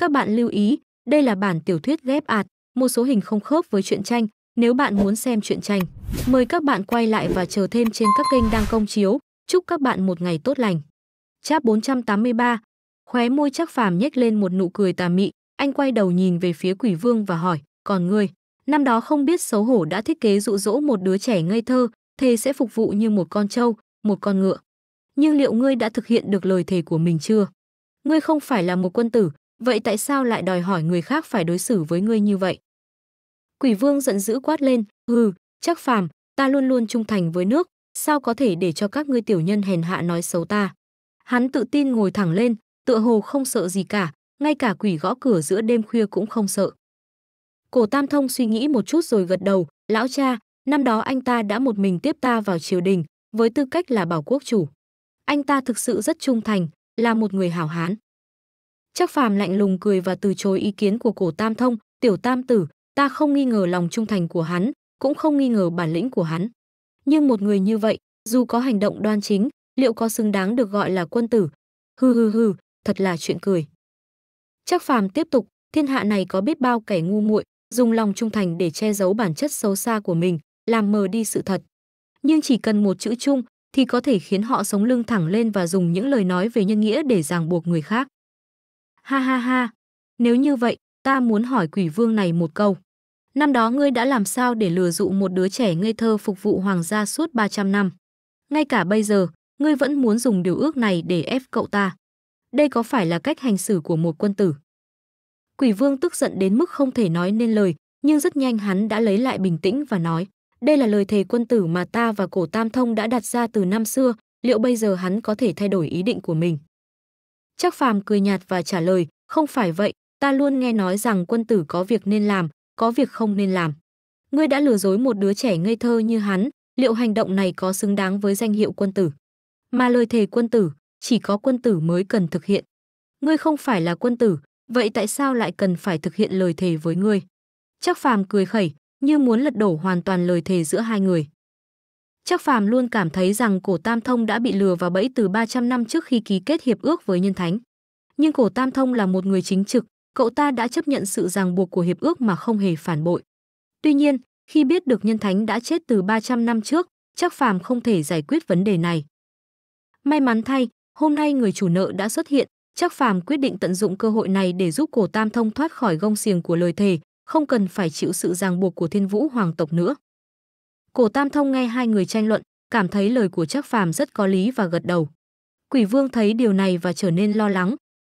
Các bạn lưu ý, đây là bản tiểu thuyết ghép ạt, một số hình không khớp với truyện tranh. Nếu bạn muốn xem truyện tranh, mời các bạn quay lại và chờ thêm trên các kênh đang công chiếu. Chúc các bạn một ngày tốt lành. Chap 483 Khóe môi chắc phàm nhếch lên một nụ cười tà mị, anh quay đầu nhìn về phía quỷ vương và hỏi, còn ngươi, năm đó không biết xấu hổ đã thiết kế dụ dỗ một đứa trẻ ngây thơ, thề sẽ phục vụ như một con trâu, một con ngựa. Nhưng liệu ngươi đã thực hiện được lời thề của mình chưa? Ngươi không phải là một quân tử, Vậy tại sao lại đòi hỏi người khác phải đối xử với ngươi như vậy? Quỷ vương giận dữ quát lên, hừ, chắc phàm, ta luôn luôn trung thành với nước, sao có thể để cho các ngươi tiểu nhân hèn hạ nói xấu ta? Hắn tự tin ngồi thẳng lên, tựa hồ không sợ gì cả, ngay cả quỷ gõ cửa giữa đêm khuya cũng không sợ. Cổ Tam Thông suy nghĩ một chút rồi gật đầu, lão cha, năm đó anh ta đã một mình tiếp ta vào triều đình, với tư cách là bảo quốc chủ. Anh ta thực sự rất trung thành, là một người hảo hán. Trác Phàm lạnh lùng cười và từ chối ý kiến của Cổ Tam Thông, "Tiểu Tam tử, ta không nghi ngờ lòng trung thành của hắn, cũng không nghi ngờ bản lĩnh của hắn. Nhưng một người như vậy, dù có hành động đoan chính, liệu có xứng đáng được gọi là quân tử? Hừ hừ hừ, thật là chuyện cười." Trác Phàm tiếp tục, "Thiên hạ này có biết bao kẻ ngu muội, dùng lòng trung thành để che giấu bản chất xấu xa của mình, làm mờ đi sự thật. Nhưng chỉ cần một chữ chung thì có thể khiến họ sống lưng thẳng lên và dùng những lời nói về nhân nghĩa để ràng buộc người khác. Ha ha ha, nếu như vậy, ta muốn hỏi quỷ vương này một câu. Năm đó ngươi đã làm sao để lừa dụ một đứa trẻ ngây thơ phục vụ hoàng gia suốt 300 năm? Ngay cả bây giờ, ngươi vẫn muốn dùng điều ước này để ép cậu ta. Đây có phải là cách hành xử của một quân tử? Quỷ vương tức giận đến mức không thể nói nên lời, nhưng rất nhanh hắn đã lấy lại bình tĩnh và nói. Đây là lời thề quân tử mà ta và cổ tam thông đã đặt ra từ năm xưa, liệu bây giờ hắn có thể thay đổi ý định của mình? Trác Phàm cười nhạt và trả lời, không phải vậy, ta luôn nghe nói rằng quân tử có việc nên làm, có việc không nên làm. Ngươi đã lừa dối một đứa trẻ ngây thơ như hắn, liệu hành động này có xứng đáng với danh hiệu quân tử? Mà lời thề quân tử, chỉ có quân tử mới cần thực hiện. Ngươi không phải là quân tử, vậy tại sao lại cần phải thực hiện lời thề với ngươi? Trác Phàm cười khẩy, như muốn lật đổ hoàn toàn lời thề giữa hai người. Chắc Phàm luôn cảm thấy rằng Cổ Tam Thông đã bị lừa vào bẫy từ 300 năm trước khi ký kết hiệp ước với Nhân Thánh. Nhưng Cổ Tam Thông là một người chính trực, cậu ta đã chấp nhận sự ràng buộc của hiệp ước mà không hề phản bội. Tuy nhiên, khi biết được Nhân Thánh đã chết từ 300 năm trước, Chắc Phàm không thể giải quyết vấn đề này. May mắn thay, hôm nay người chủ nợ đã xuất hiện, Chắc Phàm quyết định tận dụng cơ hội này để giúp Cổ Tam Thông thoát khỏi gông xiềng của lời thề, không cần phải chịu sự ràng buộc của Thiên Vũ Hoàng tộc nữa. Cổ Tam Thông nghe hai người tranh luận, cảm thấy lời của Trác Phàm rất có lý và gật đầu. Quỷ Vương thấy điều này và trở nên lo lắng,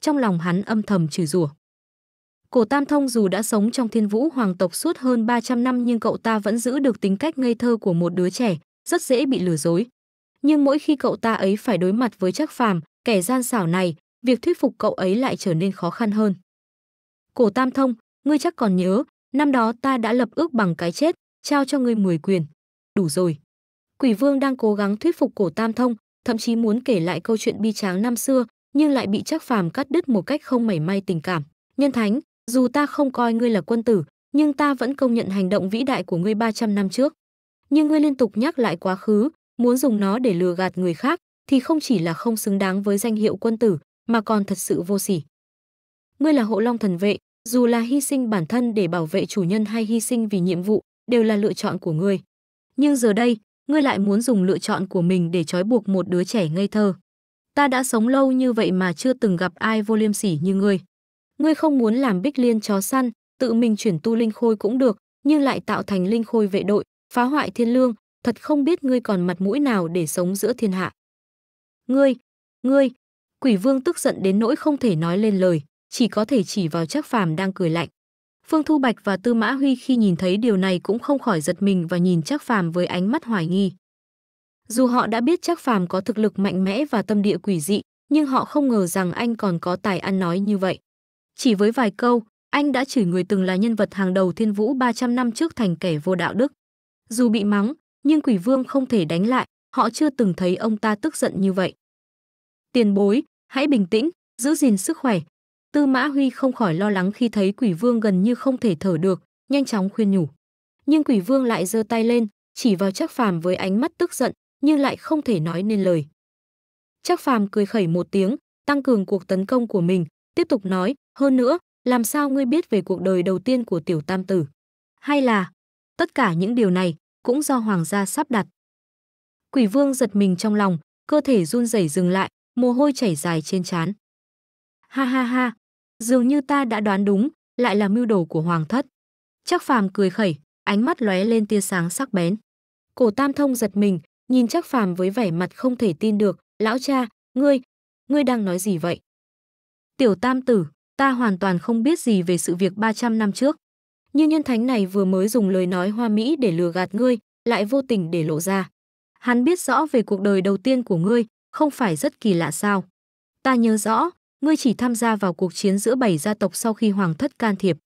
trong lòng hắn âm thầm chửi rủa. Cổ Tam Thông dù đã sống trong Thiên Vũ hoàng tộc suốt hơn 300 năm nhưng cậu ta vẫn giữ được tính cách ngây thơ của một đứa trẻ, rất dễ bị lừa dối. Nhưng mỗi khi cậu ta ấy phải đối mặt với Trác Phàm, kẻ gian xảo này, việc thuyết phục cậu ấy lại trở nên khó khăn hơn. Cổ Tam Thông, ngươi chắc còn nhớ, năm đó ta đã lập ước bằng cái chết, trao cho ngươi 10 quyền đủ rồi. Quỷ Vương đang cố gắng thuyết phục Cổ Tam Thông, thậm chí muốn kể lại câu chuyện bi tráng năm xưa, nhưng lại bị Trác Phàm cắt đứt một cách không mảy may tình cảm. Nhân Thánh, dù ta không coi ngươi là quân tử, nhưng ta vẫn công nhận hành động vĩ đại của ngươi 300 năm trước. Nhưng ngươi liên tục nhắc lại quá khứ, muốn dùng nó để lừa gạt người khác, thì không chỉ là không xứng đáng với danh hiệu quân tử, mà còn thật sự vô sỉ. Ngươi là hộ long thần vệ, dù là hy sinh bản thân để bảo vệ chủ nhân hay hy sinh vì nhiệm vụ, đều là lựa chọn của ngươi nhưng giờ đây ngươi lại muốn dùng lựa chọn của mình để trói buộc một đứa trẻ ngây thơ ta đã sống lâu như vậy mà chưa từng gặp ai vô liêm sỉ như ngươi ngươi không muốn làm bích liên chó săn tự mình chuyển tu linh khôi cũng được nhưng lại tạo thành linh khôi vệ đội phá hoại thiên lương thật không biết ngươi còn mặt mũi nào để sống giữa thiên hạ ngươi ngươi quỷ vương tức giận đến nỗi không thể nói lên lời chỉ có thể chỉ vào chắc phàm đang cười lạnh Phương Thu Bạch và Tư Mã Huy khi nhìn thấy điều này cũng không khỏi giật mình và nhìn Trác Phàm với ánh mắt hoài nghi. Dù họ đã biết Trác Phàm có thực lực mạnh mẽ và tâm địa quỷ dị, nhưng họ không ngờ rằng anh còn có tài ăn nói như vậy. Chỉ với vài câu, anh đã chửi người từng là nhân vật hàng đầu Thiên Vũ 300 năm trước thành kẻ vô đạo đức. Dù bị mắng, nhưng Quỷ Vương không thể đánh lại, họ chưa từng thấy ông ta tức giận như vậy. Tiền bối, hãy bình tĩnh, giữ gìn sức khỏe, Tư Mã Huy không khỏi lo lắng khi thấy quỷ vương gần như không thể thở được, nhanh chóng khuyên nhủ. Nhưng quỷ vương lại giơ tay lên, chỉ vào Trác Phàm với ánh mắt tức giận, nhưng lại không thể nói nên lời. Trác Phàm cười khẩy một tiếng, tăng cường cuộc tấn công của mình, tiếp tục nói, hơn nữa, làm sao ngươi biết về cuộc đời đầu tiên của tiểu tam tử? Hay là, tất cả những điều này cũng do hoàng gia sắp đặt. Quỷ vương giật mình trong lòng, cơ thể run rẩy dừng lại, mồ hôi chảy dài trên trán. Ha ha ha, dường như ta đã đoán đúng, lại là mưu đồ của hoàng thất. Chắc phàm cười khẩy, ánh mắt lóe lên tia sáng sắc bén. Cổ tam thông giật mình, nhìn chắc phàm với vẻ mặt không thể tin được, lão cha, ngươi, ngươi đang nói gì vậy? Tiểu tam tử, ta hoàn toàn không biết gì về sự việc 300 năm trước. Như nhân thánh này vừa mới dùng lời nói hoa mỹ để lừa gạt ngươi, lại vô tình để lộ ra. Hắn biết rõ về cuộc đời đầu tiên của ngươi, không phải rất kỳ lạ sao. Ta nhớ rõ, ngươi chỉ tham gia vào cuộc chiến giữa bảy gia tộc sau khi hoàng thất can thiệp.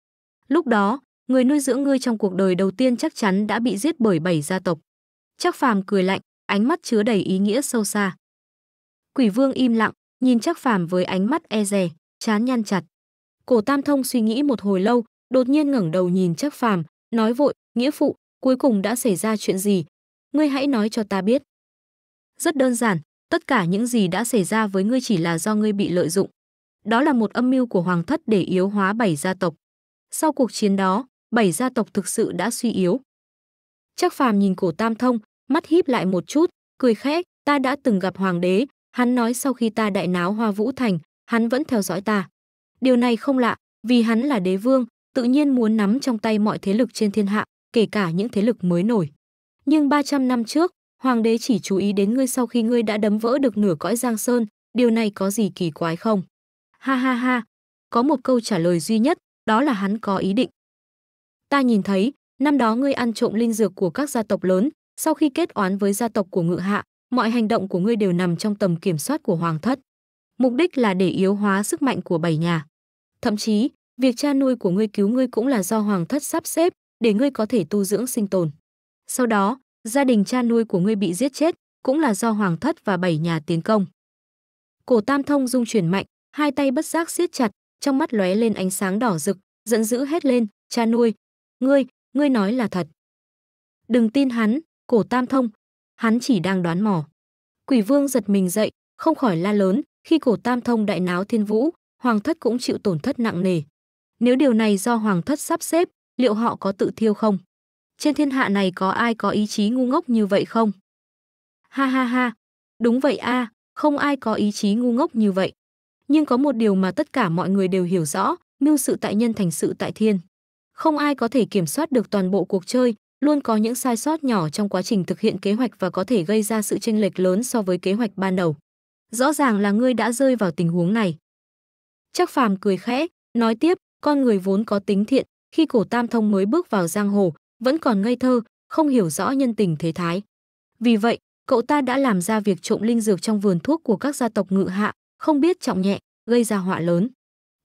Lúc đó, người nuôi dưỡng ngươi trong cuộc đời đầu tiên chắc chắn đã bị giết bởi bảy gia tộc. Chắc phàm cười lạnh, ánh mắt chứa đầy ý nghĩa sâu xa. Quỷ vương im lặng, nhìn chắc phàm với ánh mắt e dè, chán nhăn chặt. Cổ tam thông suy nghĩ một hồi lâu, đột nhiên ngẩng đầu nhìn chắc phàm, nói vội, nghĩa phụ, cuối cùng đã xảy ra chuyện gì? Ngươi hãy nói cho ta biết. Rất đơn giản, tất cả những gì đã xảy ra với ngươi chỉ là do ngươi bị lợi dụng. Đó là một âm mưu của hoàng thất để yếu hóa bảy gia tộc. Sau cuộc chiến đó, bảy gia tộc thực sự đã suy yếu. Trác phàm nhìn cổ tam thông, mắt híp lại một chút, cười khẽ, ta đã từng gặp hoàng đế, hắn nói sau khi ta đại náo hoa vũ thành, hắn vẫn theo dõi ta. Điều này không lạ, vì hắn là đế vương, tự nhiên muốn nắm trong tay mọi thế lực trên thiên hạ, kể cả những thế lực mới nổi. Nhưng 300 năm trước, hoàng đế chỉ chú ý đến ngươi sau khi ngươi đã đấm vỡ được nửa cõi Giang Sơn, điều này có gì kỳ quái không? Ha ha ha, có một câu trả lời duy nhất, đó là hắn có ý định. Ta nhìn thấy, năm đó ngươi ăn trộm linh dược của các gia tộc lớn, sau khi kết oán với gia tộc của ngự hạ, mọi hành động của ngươi đều nằm trong tầm kiểm soát của hoàng thất. Mục đích là để yếu hóa sức mạnh của bảy nhà. Thậm chí, việc cha nuôi của ngươi cứu ngươi cũng là do hoàng thất sắp xếp để ngươi có thể tu dưỡng sinh tồn. Sau đó, gia đình cha nuôi của ngươi bị giết chết cũng là do hoàng thất và bảy nhà tiến công. Cổ Tam Thông dung chuyển mạnh, hai tay bất giác siết chặt, trong mắt lóe lên ánh sáng đỏ rực, giận dữ hét lên, cha nuôi, ngươi, ngươi nói là thật. Đừng tin hắn, cổ tam thông, hắn chỉ đang đoán mò. Quỷ vương giật mình dậy, không khỏi la lớn, khi cổ tam thông đại náo thiên vũ, hoàng thất cũng chịu tổn thất nặng nề. Nếu điều này do hoàng thất sắp xếp, liệu họ có tự thiêu không? Trên thiên hạ này có ai có ý chí ngu ngốc như vậy không? Ha ha ha, đúng vậy a, à, không ai có ý chí ngu ngốc như vậy nhưng có một điều mà tất cả mọi người đều hiểu rõ, mưu sự tại nhân thành sự tại thiên. Không ai có thể kiểm soát được toàn bộ cuộc chơi, luôn có những sai sót nhỏ trong quá trình thực hiện kế hoạch và có thể gây ra sự chênh lệch lớn so với kế hoạch ban đầu. Rõ ràng là ngươi đã rơi vào tình huống này. Chắc phàm cười khẽ, nói tiếp, con người vốn có tính thiện, khi cổ tam thông mới bước vào giang hồ, vẫn còn ngây thơ, không hiểu rõ nhân tình thế thái. Vì vậy, cậu ta đã làm ra việc trộm linh dược trong vườn thuốc của các gia tộc ngự hạ, không biết trọng nhẹ, gây ra họa lớn.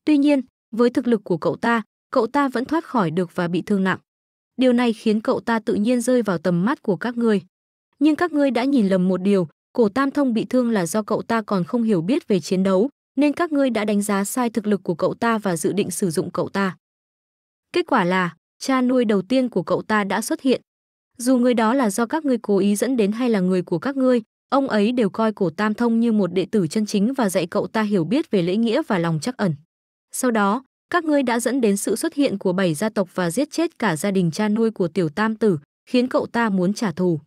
Tuy nhiên, với thực lực của cậu ta, cậu ta vẫn thoát khỏi được và bị thương nặng. Điều này khiến cậu ta tự nhiên rơi vào tầm mắt của các ngươi. Nhưng các ngươi đã nhìn lầm một điều, cổ Tam Thông bị thương là do cậu ta còn không hiểu biết về chiến đấu, nên các ngươi đã đánh giá sai thực lực của cậu ta và dự định sử dụng cậu ta. Kết quả là, cha nuôi đầu tiên của cậu ta đã xuất hiện. Dù người đó là do các ngươi cố ý dẫn đến hay là người của các ngươi, Ông ấy đều coi cổ Tam Thông như một đệ tử chân chính và dạy cậu ta hiểu biết về lễ nghĩa và lòng trắc ẩn. Sau đó, các ngươi đã dẫn đến sự xuất hiện của bảy gia tộc và giết chết cả gia đình cha nuôi của tiểu tam tử, khiến cậu ta muốn trả thù.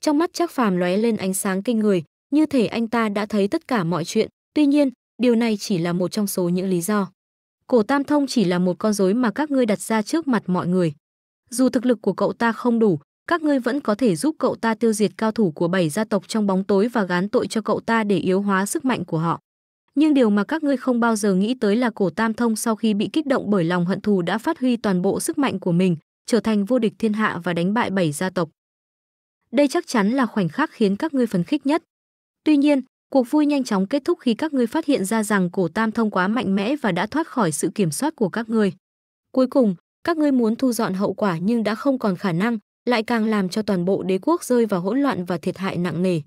Trong mắt chắc Phàm lóe lên ánh sáng kinh người, như thể anh ta đã thấy tất cả mọi chuyện, tuy nhiên, điều này chỉ là một trong số những lý do. Cổ Tam Thông chỉ là một con rối mà các ngươi đặt ra trước mặt mọi người. Dù thực lực của cậu ta không đủ, các ngươi vẫn có thể giúp cậu ta tiêu diệt cao thủ của bảy gia tộc trong bóng tối và gán tội cho cậu ta để yếu hóa sức mạnh của họ. Nhưng điều mà các ngươi không bao giờ nghĩ tới là cổ Tam Thông sau khi bị kích động bởi lòng hận thù đã phát huy toàn bộ sức mạnh của mình, trở thành vô địch thiên hạ và đánh bại bảy gia tộc. Đây chắc chắn là khoảnh khắc khiến các ngươi phấn khích nhất. Tuy nhiên, cuộc vui nhanh chóng kết thúc khi các ngươi phát hiện ra rằng cổ Tam Thông quá mạnh mẽ và đã thoát khỏi sự kiểm soát của các ngươi. Cuối cùng, các ngươi muốn thu dọn hậu quả nhưng đã không còn khả năng, lại càng làm cho toàn bộ đế quốc rơi vào hỗn loạn và thiệt hại nặng nề.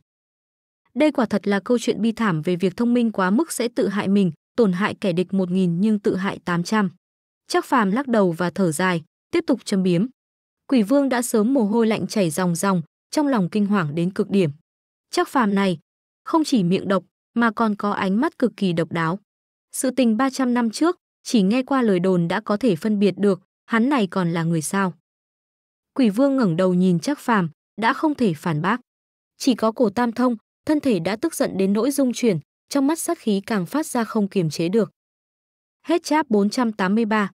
Đây quả thật là câu chuyện bi thảm về việc thông minh quá mức sẽ tự hại mình, tổn hại kẻ địch 1.000 nhưng tự hại 800. Chắc phàm lắc đầu và thở dài, tiếp tục châm biếm. Quỷ vương đã sớm mồ hôi lạnh chảy ròng ròng, trong lòng kinh hoàng đến cực điểm. Chắc phàm này, không chỉ miệng độc, mà còn có ánh mắt cực kỳ độc đáo. Sự tình 300 năm trước, chỉ nghe qua lời đồn đã có thể phân biệt được, hắn này còn là người sao. Quỷ Vương ngẩng đầu nhìn Trác Phàm, đã không thể phản bác. Chỉ có Cổ Tam Thông, thân thể đã tức giận đến nỗi rung chuyển, trong mắt sát khí càng phát ra không kiềm chế được. Hết cháp 483